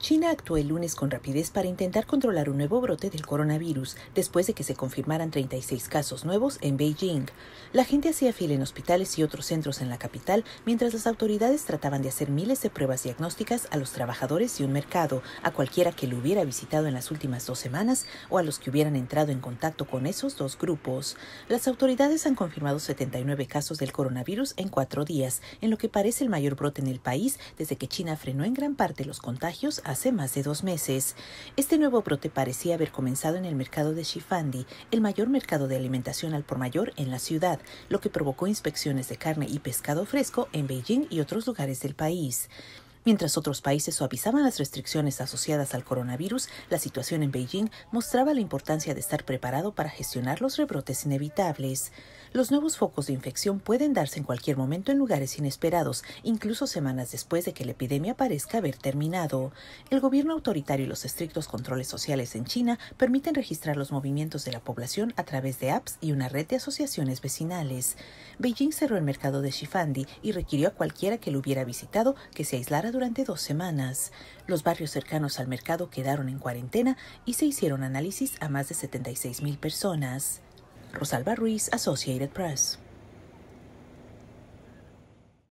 China actuó el lunes con rapidez para intentar controlar un nuevo brote del coronavirus después de que se confirmaran 36 casos nuevos en Beijing. La gente hacía fila en hospitales y otros centros en la capital mientras las autoridades trataban de hacer miles de pruebas diagnósticas a los trabajadores y un mercado, a cualquiera que lo hubiera visitado en las últimas dos semanas o a los que hubieran entrado en contacto con esos dos grupos. Las autoridades han confirmado 79 casos del coronavirus en cuatro días, en lo que parece el mayor brote en el país desde que China frenó en gran parte los contagios Hace más de dos meses, este nuevo brote parecía haber comenzado en el mercado de Shifandi, el mayor mercado de alimentación al por mayor en la ciudad, lo que provocó inspecciones de carne y pescado fresco en Beijing y otros lugares del país. Mientras otros países suavizaban las restricciones asociadas al coronavirus, la situación en Beijing mostraba la importancia de estar preparado para gestionar los rebrotes inevitables. Los nuevos focos de infección pueden darse en cualquier momento en lugares inesperados, incluso semanas después de que la epidemia parezca haber terminado. El gobierno autoritario y los estrictos controles sociales en China permiten registrar los movimientos de la población a través de apps y una red de asociaciones vecinales. Beijing cerró el mercado de Shifandi y requirió a cualquiera que lo hubiera visitado que se aislara durante dos semanas. Los barrios cercanos al mercado quedaron en cuarentena y se hicieron análisis a más de 76 mil personas. Rosalba Ruiz, Associated Press.